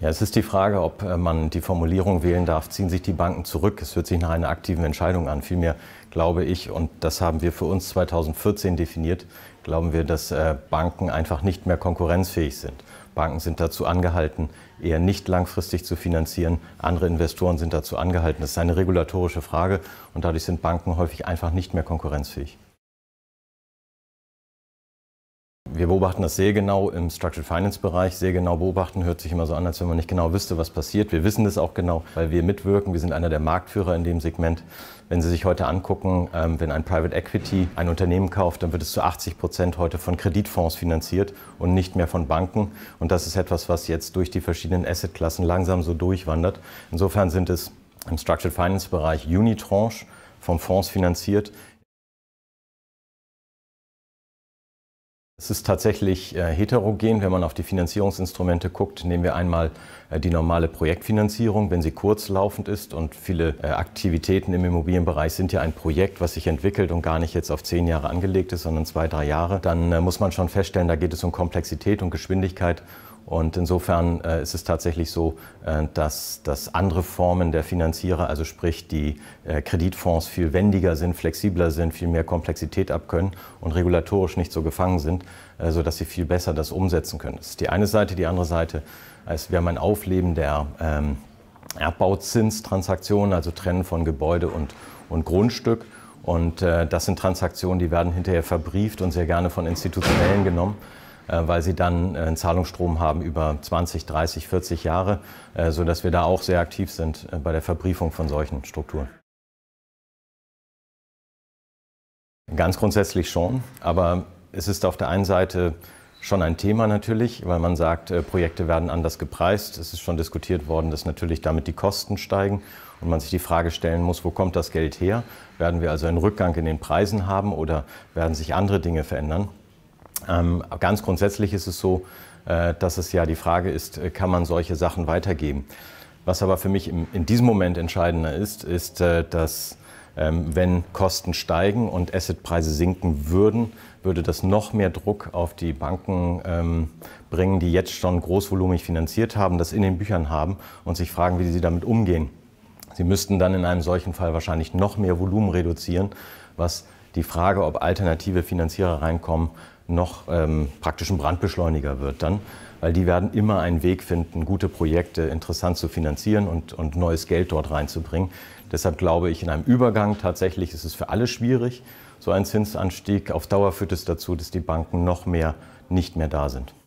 Ja, es ist die Frage, ob äh, man die Formulierung wählen darf, ziehen sich die Banken zurück. Es hört sich nach einer aktiven Entscheidung an. Vielmehr glaube ich, und das haben wir für uns 2014 definiert, glauben wir, dass äh, Banken einfach nicht mehr konkurrenzfähig sind. Banken sind dazu angehalten, eher nicht langfristig zu finanzieren. Andere Investoren sind dazu angehalten. Das ist eine regulatorische Frage und dadurch sind Banken häufig einfach nicht mehr konkurrenzfähig. wir beobachten das sehr genau im Structured Finance Bereich. Sehr genau beobachten hört sich immer so an, als wenn man nicht genau wüsste, was passiert. Wir wissen das auch genau, weil wir mitwirken. Wir sind einer der Marktführer in dem Segment. Wenn Sie sich heute angucken, ähm, wenn ein Private Equity ein Unternehmen kauft, dann wird es zu 80 Prozent heute von Kreditfonds finanziert und nicht mehr von Banken. Und das ist etwas, was jetzt durch die verschiedenen Assetklassen langsam so durchwandert. Insofern sind es im Structured Finance Bereich Unitranche von Fonds finanziert, Es ist tatsächlich äh, heterogen. Wenn man auf die Finanzierungsinstrumente guckt, nehmen wir einmal äh, die normale Projektfinanzierung, wenn sie kurzlaufend ist. Und viele äh, Aktivitäten im Immobilienbereich sind ja ein Projekt, was sich entwickelt und gar nicht jetzt auf zehn Jahre angelegt ist, sondern zwei, drei Jahre. Dann muss man schon feststellen, da geht es um Komplexität und Geschwindigkeit und insofern äh, ist es tatsächlich so, äh, dass, dass andere Formen der Finanzierer, also sprich die äh, Kreditfonds, viel wendiger sind, flexibler sind, viel mehr Komplexität abkönnen und regulatorisch nicht so gefangen sind, äh, sodass sie viel besser das umsetzen können. Das ist die eine Seite. Die andere Seite ist, wir haben ein Aufleben der ähm, Erbbauzinstransaktionen, also Trennen von Gebäude und, und Grundstück. Und äh, das sind Transaktionen, die werden hinterher verbrieft und sehr gerne von Institutionellen genommen. Äh, weil sie dann äh, einen Zahlungsstrom haben über 20, 30, 40 Jahre, äh, sodass wir da auch sehr aktiv sind bei der Verbriefung von solchen Strukturen. Ganz grundsätzlich schon, aber es ist auf der einen Seite schon ein Thema natürlich, weil man sagt, Projekte werden anders gepreist. Es ist schon diskutiert worden, dass natürlich damit die Kosten steigen und man sich die Frage stellen muss, wo kommt das Geld her? Werden wir also einen Rückgang in den Preisen haben oder werden sich andere Dinge verändern? Ähm, ganz grundsätzlich ist es so, äh, dass es ja die Frage ist, äh, kann man solche Sachen weitergeben? Was aber für mich in diesem Moment entscheidender ist, ist, äh, dass ähm, wenn Kosten steigen und Assetpreise sinken würden, würde das noch mehr Druck auf die Banken ähm, bringen, die jetzt schon großvolumig finanziert haben, das in den Büchern haben und sich fragen, wie sie damit umgehen. Sie müssten dann in einem solchen Fall wahrscheinlich noch mehr Volumen reduzieren, was die Frage, ob alternative Finanzierer reinkommen, noch ähm, praktisch ein Brandbeschleuniger wird dann, weil die werden immer einen Weg finden, gute Projekte interessant zu finanzieren und, und neues Geld dort reinzubringen. Deshalb glaube ich, in einem Übergang tatsächlich ist es für alle schwierig. So ein Zinsanstieg auf Dauer führt es dazu, dass die Banken noch mehr nicht mehr da sind.